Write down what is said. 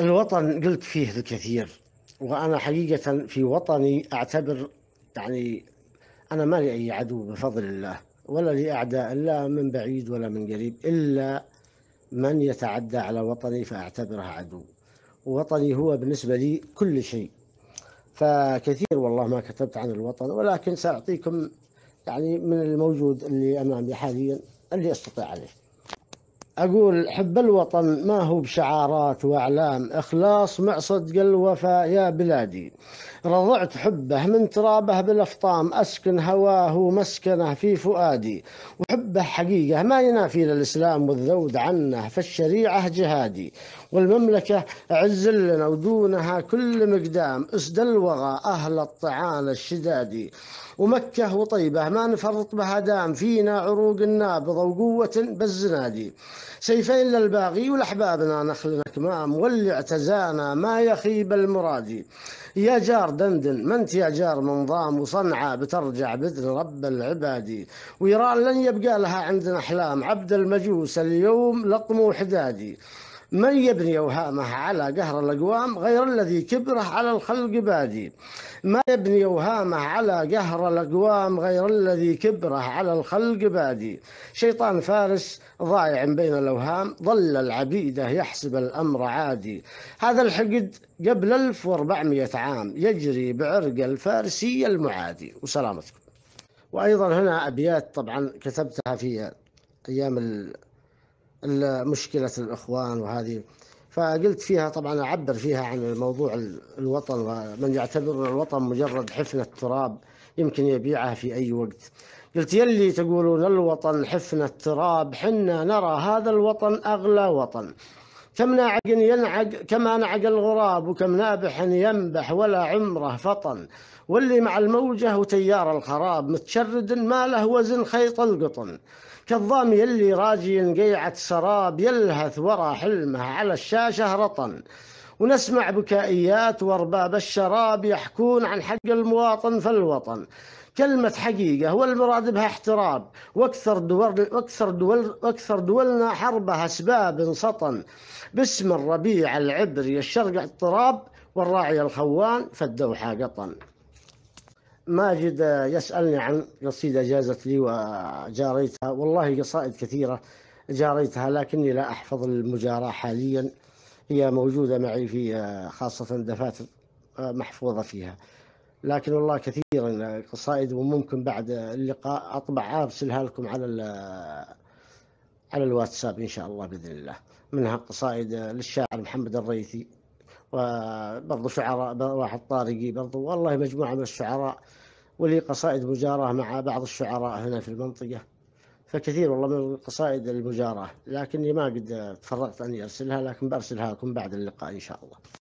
الوطن قلت فيه الكثير وأنا حقيقة في وطني أعتبر يعني أنا ما لي أي عدو بفضل الله ولا لي أعداء لا من بعيد ولا من قريب إلا من يتعدى على وطني فأعتبره عدو وطني هو بالنسبة لي كل شيء فكثير والله ما كتبت عن الوطن ولكن سأعطيكم يعني من الموجود اللي أمامي حاليا اللي أستطيع عليه أقول حب الوطن ما هو بشعارات وأعلام إخلاص مع صدق الوفاء يا بلادي رضعت حبه من ترابه بالأفطام أسكن هواه ومسكنه في فؤادي وحبه حقيقة ما ينافي الإسلام والذود عنه فالشريعة جهادي والمملكة عز لنا ودونها كل مقدام أسد الوغى أهل الطعان الشدادي ومكة وطيبة ما نفرط بها دام فينا عروق النابضة وقوة بالزنادي إلا الباغي لأحبابنا نخلنا كمام واللي اعتزانا ما يخيب المرادي يا جار دندن ما انت يا جار منظام وصنعة بترجع بإذن رب العبادي ويران لن يبقى لها عندنا أحلام عبد المجوس اليوم لطم وحدادي من يبني أوهامه على قهر الأقوام غير الذي كبره على الخلق بادي ما يبني أوهامه على قهر الأقوام غير الذي كبره على الخلق بادي شيطان فارس ضائع بين الأوهام ظل العبيدة يحسب الأمر عادي هذا الحقد قبل 1400 عام يجري بعرق الفارسي المعادي وسلامتكم وأيضا هنا أبيات طبعا كتبتها في أيام مشكلة الإخوان وهذه فقلت فيها طبعا أعبر فيها عن موضوع الوطن ومن يعتبر الوطن مجرد حفنة تراب يمكن يبيعها في أي وقت قلت يلي تقولون الوطن حفنة تراب حنا نرى هذا الوطن أغلى وطن كم ناعق ينعق كما نعق الغراب وكم نابح ينبح ولا عمره فطن واللي مع الموجة وتيار الخراب متشرد ما له وزن خيط القطن كالضام يلي راجي قيعة سراب يلهث ورا حلمه على الشاشة رطن ونسمع بكائيات وارباب الشراب يحكون عن حق المواطن في الوطن كلمة حقيقة والمراد بها احترام وأكثر دول وأكثر دول وأكثر دولنا حربها أسباب سطن باسم الربيع العبري الشرق اضطراب والراعي الخوان فالدوحة قطن ماجد يسألني عن قصيدة جازت لي وجاريتها والله قصائد كثيرة جاريتها لكني لا أحفظ المجاراة حاليا هي موجودة معي في خاصة دفاتر محفوظة فيها لكن والله كثير كثيرا القصائد وممكن بعد اللقاء اطبعها ارسلها لكم على على الواتساب ان شاء الله باذن الله منها قصائد للشاعر محمد الريثي وبرضه شعراء واحد طارقي برضه والله مجموعه من الشعراء ولي قصائد مجاراه مع بعض الشعراء هنا في المنطقه فكثير والله من القصائد المجاراه لكني ما قد تفرغت اني ارسلها لكن برسلها لكم بعد اللقاء ان شاء الله